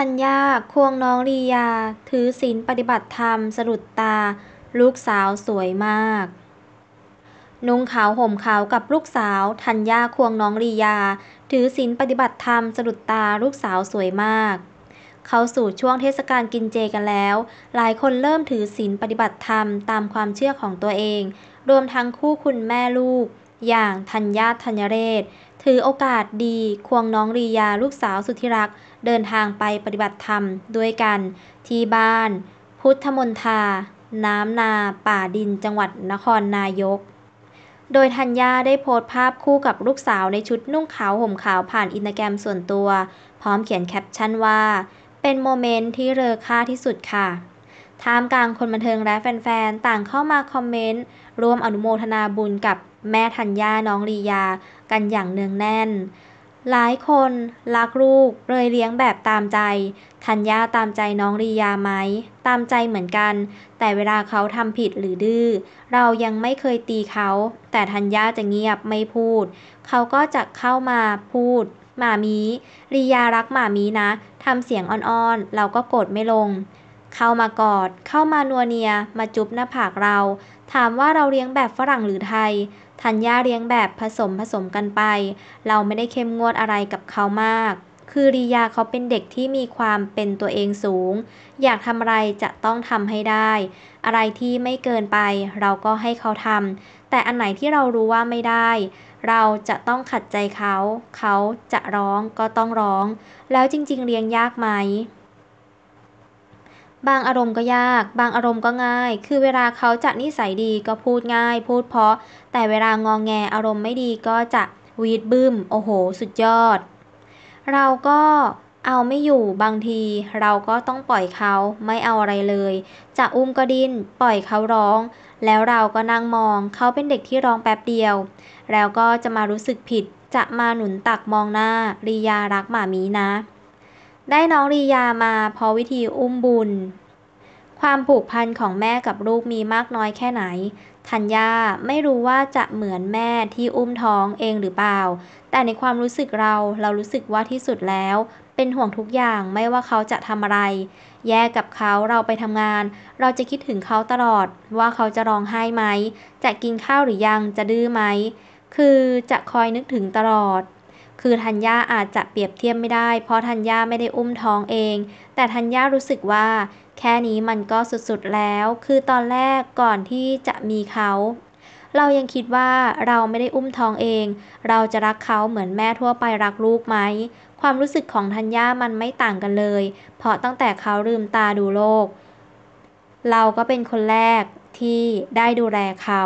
ธัญญาควงน้องลียา ถือศีลปฏิบัติธรรมสะดุดตา ลูกสาวสวยมากนุ่งขาวห่มขาวกับลูกสาวธัญญาควงน้องลียา ถือศีลปฏิบัติธรรมสะดุดตาลูกสาวสวยมาก เข้าสู่ช่วงเทศกาลกินเจกันแล้ว หลายคนเริ่มถือศีลปฏิบัติธรรมตามความเชื่อของตัวเอง รวมทั้งคู่คุณแม่ลูก อย่างธัญญาธัญเรศถือโอกาสดีควงน้องรียาลูกสาวสุธิรักเดินทางไปปฏิบัติธรรมด้วยกันที่บ้าน พุทธมนทา น้ำนา ป่าดินจังหวัดนครนายก โดยทัญญาได้โพสต์ภาพคู่กับลูกสาวในชุดนุ่งขาวห่มขาวผ่านอินสตาแกรมส่วนตัว พร้อมเขียนแคปชั่นว่า เป็นโมเมนต์ที่เรอค่าที่สุดค่ะท่ามกลางคนบันเทิงและแฟนๆต่างเข้ามาคอมเมนต์ร่วมอนุโมทนาบุญกับแม่ธัญญาน้องลียา กันอย่างเนืองแน่นหลายคนรักลูกเลยเลี้ยงแบบตามใจธัญญาตามใจน้องลียาไหมตามใจเหมือนกัน แต่เวลาเขาทำผิดหรือดื้อเรายังไม่เคยตีเขาแต่ธัญญาจะเงียบไม่พูดเขาก็จะเข้ามาพูด หมามีลียารักหมามีนะทำเสียงอ่อนๆเราก็โกรธไม่ลงเข้ามากอด เข้ามานัวเนีย มาจุบหน้าผากเรา ถามว่าเราเลี้ยงแบบฝรั่งหรือไทย ทัญญาเลี้ยงแบบผสมผสมกันไป เราไม่ได้เข้มงวดอะไรกับเขามาก คือริยาเขาเป็นเด็กที่มีความเป็นตัวเองสูง อยากทำอะไรจะต้องทำให้ได้ อะไรที่ไม่เกินไป เราก็ให้เขาทำ แต่อันไหนที่เรารู้ว่าไม่ได้ เราจะต้องขัดใจเขา เขาจะร้องก็ต้องร้อง แล้วจริงๆเลี้ยงยากไหมบางอารมณ์ก็ยาก บางอารมณ์ก็ง่าย คือเวลาเขาจะนิสัยดีก็พูดง่ายพูดเพราะแต่เวลางองแงอารมณ์ไม่ดีก็จะวีดบึ้มโอ้โห สุดยอด เราก็เอาไม่อยู่บางทีเราก็ต้องปล่อยเขาไม่เอาอะไรเลย จะอุ้มก็ดิน้นปล่อยเขาร้อง แล้วเราก็นั่งมองเขาเป็นเด็กที่ร้องแป๊บเดียว แล้วก็จะมารู้สึกผิด จะมาหนุนตักมองหน้าริยารักหมามีนะได้น้องลียามาเพราะวิธีอุ้มบุญ ความผูกพันของแม่กับลูกมีมากน้อยแค่ไหนธัญญาไม่รู้ว่าจะเหมือนแม่ที่อุ้มท้องเองหรือเปล่า แต่ในความรู้สึกเราเรารู้สึกว่าที่สุดแล้ว เป็นห่วงทุกอย่างไม่ว่าเขาจะทำอะไร แย่กับเขาเราไปทำงาน เราจะคิดถึงเขาตลอด ว่าเขาจะร้องไห้ไหมจะกินข้าวหรือยังจะดื้อไหม คือจะคอยนึกถึงตลอดคือธัญญาอาจจะเปรียบเทียบไม่ได้เพราะธัญญาไม่ได้อุ้มท้องเอง แต่ธัญญารู้สึกว่า แค่นี้มันก็สุดๆแล้ว คือตอนแรกก่อนที่จะมีเขา เรายังคิดว่าเราไม่ได้อุ้มท้องเอง เราจะรักเขาเหมือนแม่ทั่วไปรักลูกไหม ความรู้สึกของธัญญามันไม่ต่างกันเลย เพราะตั้งแต่เขาลืมตาดูโลก เราก็เป็นคนแรกที่ได้ดูแลเขา